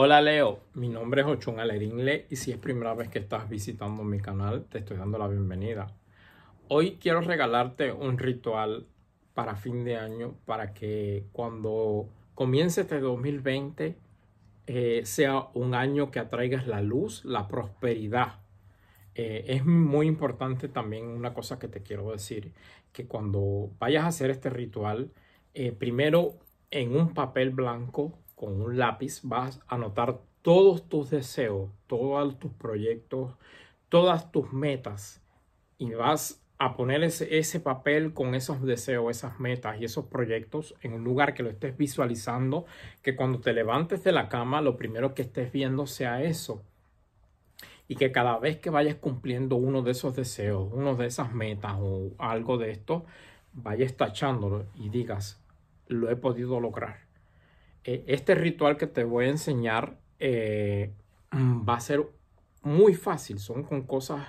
Hola Leo, mi nombre es Ochun Alerinle y si es primera vez que estás visitando mi canal te estoy dando la bienvenida. Hoy quiero regalarte un ritual para fin de año para que cuando comience este 2020 eh, sea un año que atraigas la luz, la prosperidad. Eh, es muy importante también una cosa que te quiero decir, que cuando vayas a hacer este ritual, eh, primero en un papel blanco con un lápiz vas a anotar todos tus deseos, todos tus proyectos, todas tus metas y vas a poner ese, papel con esos deseos, esas metas y esos proyectos en un lugar que lo estés visualizando, que cuando te levantes de la cama lo primero que estés viendo sea eso. Y que cada vez que vayas cumpliendo uno de esos deseos, uno de esas metas o algo de esto, vayas tachándolo y digas, lo he podido lograr e, este ritual que te voy a enseñar eh, mm, va a ser muy fácil. Son con cosas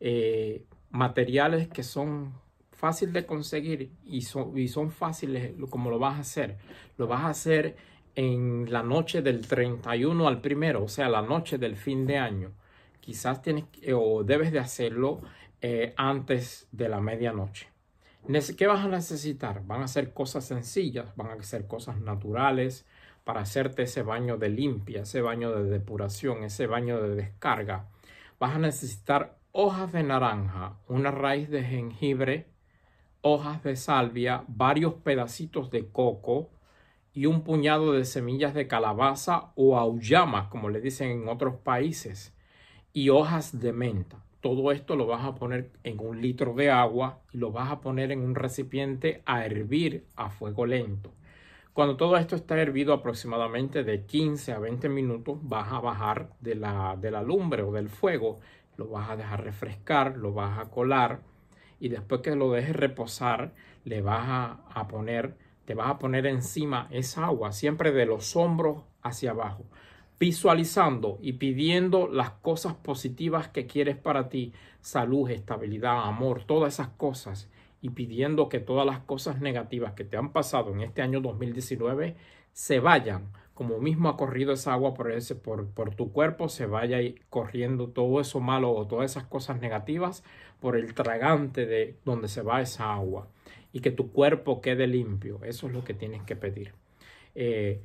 eh, materiales que son fáciles de conseguir y son, fáciles como lo vas a hacer. Lo vas a hacer en la noche del 31 al primero, o sea, la noche del fin de año. Quizás tienes o debes de hacerlo eh, antes de la medianoche. ¿Qué vas a necesitar? Van a ser cosas sencillas, van a ser cosas naturales para hacerte ese baño de limpia, ese baño de depuración, ese baño de descarga. Vas a necesitar hojas de naranja, una raíz de jengibre, hojas de salvia, varios pedacitos de coco y un puñado de semillas de calabaza o auyama, como le dicen en otros países, y hojas de menta. Todo esto lo vas a poner en un litro de agua y lo vas a poner en un recipiente a hervir a fuego lento. Cuando todo esto está hervido aproximadamente de 15 a 20 minutos, vas a bajar de la, de la lumbre o del fuego, lo vas a dejar refrescar, lo vas a colar y después que lo dejes reposar, le vas a poner, te vas a poner encima esa agua, siempre de los hombros hacia abajo visualizando y pidiendo las cosas positivas que quieres para ti, salud, estabilidad, amor, todas esas cosas, y pidiendo que todas las cosas negativas que te han pasado en este año 2019 se vayan, como mismo ha corrido esa agua por, ese, por, por tu cuerpo, se vaya corriendo todo eso malo o todas esas cosas negativas por el tragante de donde se va esa agua y que tu cuerpo quede limpio. Eso es lo que tienes que pedir. Eh,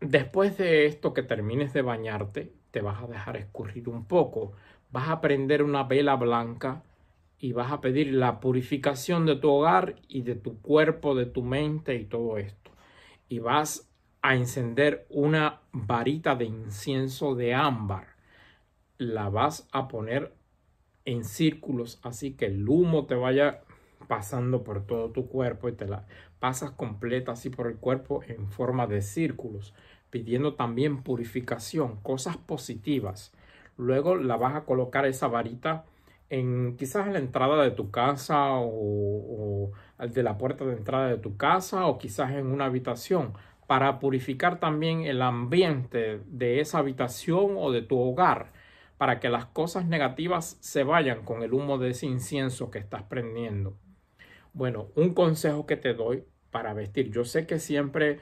Después de esto que termines de bañarte, te vas a dejar escurrir un poco. Vas a prender una vela blanca y vas a pedir la purificación de tu hogar y de tu cuerpo, de tu mente y todo esto. Y vas a encender una varita de incienso de ámbar. La vas a poner en círculos así que el humo te vaya pasando por todo tu cuerpo y te la pasas completa así por el cuerpo en forma de círculos, pidiendo también purificación, cosas positivas. Luego la vas a colocar esa varita en quizás en la entrada de tu casa o, o de la puerta de entrada de tu casa o quizás en una habitación para purificar también el ambiente de esa habitación o de tu hogar para que las cosas negativas se vayan con el humo de ese incienso que estás prendiendo. Bueno, un consejo que te doy para vestir. Yo sé que siempre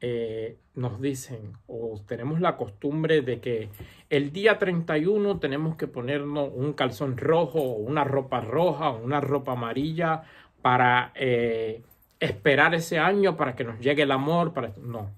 eh, nos dicen o tenemos la costumbre de que el día 31 tenemos que ponernos un calzón rojo o una ropa roja o una ropa amarilla para eh, esperar ese año para que nos llegue el amor. Para... No.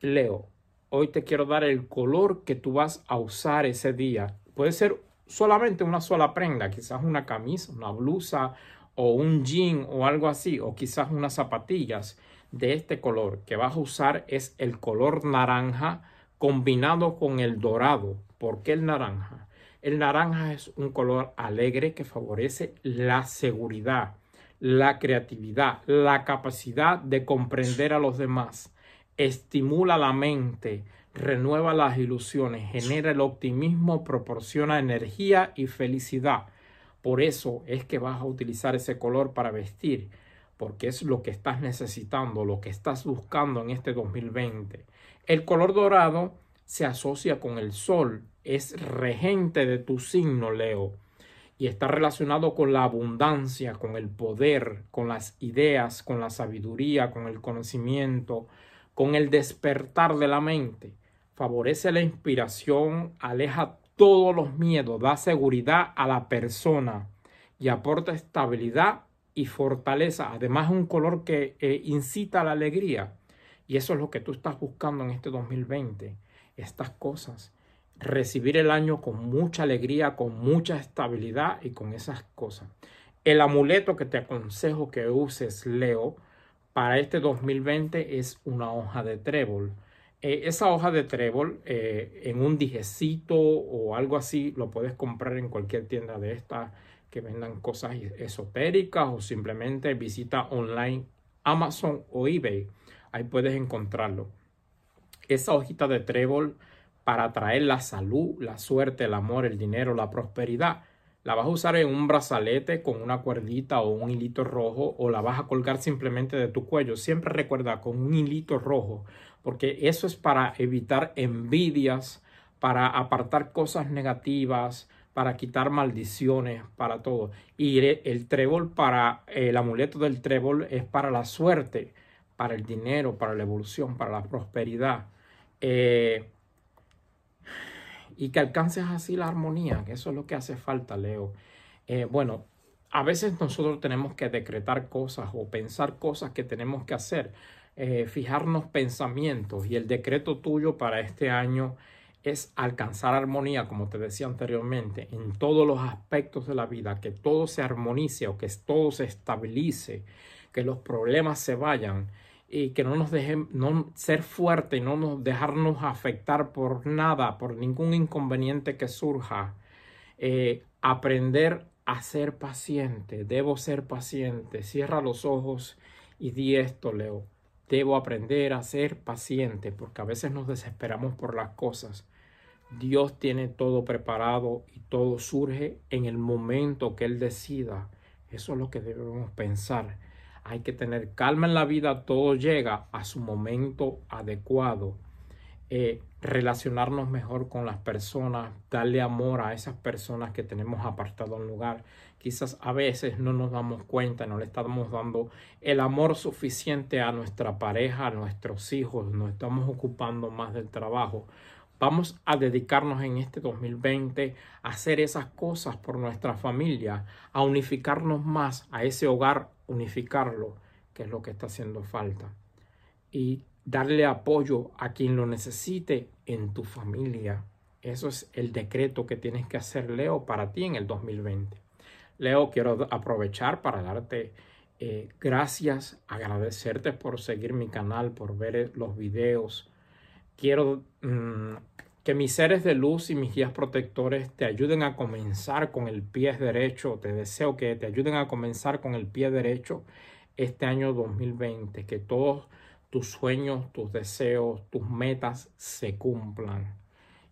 Leo, hoy te quiero dar el color que tú vas a usar ese día. Puede ser solamente una sola prenda, quizás una camisa, una blusa, o un jean o algo así, o quizás unas zapatillas de este color que vas a usar es el color naranja combinado con el dorado. ¿Por qué el naranja? El naranja es un color alegre que favorece la seguridad, la creatividad, la capacidad de comprender a los demás, estimula la mente, renueva las ilusiones, genera el optimismo, proporciona energía y felicidad por eso es que vas a utilizar ese color para vestir, porque es lo que estás necesitando, lo que estás buscando en este 2020. El color dorado se asocia con el sol, es regente de tu signo, Leo, y está relacionado con la abundancia, con el poder, con las ideas, con la sabiduría, con el conocimiento, con el despertar de la mente. Favorece la inspiración, aleja todos los miedos, da seguridad a la persona y aporta estabilidad y fortaleza. Además, es un color que eh, incita a la alegría. Y eso es lo que tú estás buscando en este 2020. Estas cosas. Recibir el año con mucha alegría, con mucha estabilidad y con esas cosas. El amuleto que te aconsejo que uses, Leo, para este 2020 es una hoja de trébol. Eh, esa hoja de trébol eh, en un dijecito o algo así lo puedes comprar en cualquier tienda de estas que vendan cosas esotéricas o simplemente visita online Amazon o eBay. Ahí puedes encontrarlo. Esa hojita de trébol para atraer la salud, la suerte, el amor, el dinero, la prosperidad la vas a usar en un brazalete con una cuerdita o un hilito rojo o la vas a colgar simplemente de tu cuello. Siempre recuerda con un hilito rojo porque eso es para evitar envidias, para apartar cosas negativas, para quitar maldiciones, para todo. Y el trébol para el amuleto del trébol es para la suerte, para el dinero, para la evolución, para la prosperidad. Eh, y que alcances así la armonía, que eso es lo que hace falta, Leo. Eh, bueno, a veces nosotros tenemos que decretar cosas o pensar cosas que tenemos que hacer, eh, fijarnos pensamientos y el decreto tuyo para este año es alcanzar armonía, como te decía anteriormente, en todos los aspectos de la vida, que todo se armonice o que todo se estabilice, que los problemas se vayan y que no nos dejen no, ser fuerte, no nos, dejarnos afectar por nada, por ningún inconveniente que surja. Eh, aprender a ser paciente, debo ser paciente. Cierra los ojos y di esto, Leo. Debo aprender a ser paciente porque a veces nos desesperamos por las cosas. Dios tiene todo preparado y todo surge en el momento que Él decida. Eso es lo que debemos pensar. Hay que tener calma en la vida, todo llega a su momento adecuado. Eh, relacionarnos mejor con las personas, darle amor a esas personas que tenemos apartado en lugar. Quizás a veces no nos damos cuenta, no le estamos dando el amor suficiente a nuestra pareja, a nuestros hijos, nos estamos ocupando más del trabajo. Vamos a dedicarnos en este 2020 a hacer esas cosas por nuestra familia, a unificarnos más a ese hogar unificarlo, que es lo que está haciendo falta, y darle apoyo a quien lo necesite en tu familia. Eso es el decreto que tienes que hacer, Leo, para ti en el 2020. Leo, quiero aprovechar para darte eh, gracias, agradecerte por seguir mi canal, por ver los videos. Quiero mm, que mis seres de luz y mis guías protectores te ayuden a comenzar con el pie derecho. Te deseo que te ayuden a comenzar con el pie derecho este año 2020. Que todos tus sueños, tus deseos, tus metas se cumplan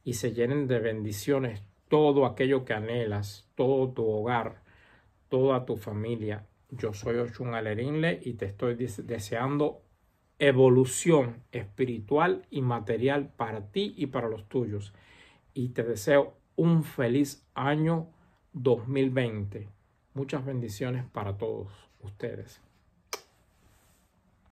y se llenen de bendiciones todo aquello que anhelas, todo tu hogar, toda tu familia. Yo soy Oshun Alerinle y te estoy deseando evolución espiritual y material para ti y para los tuyos. Y te deseo un feliz año 2020. Muchas bendiciones para todos ustedes.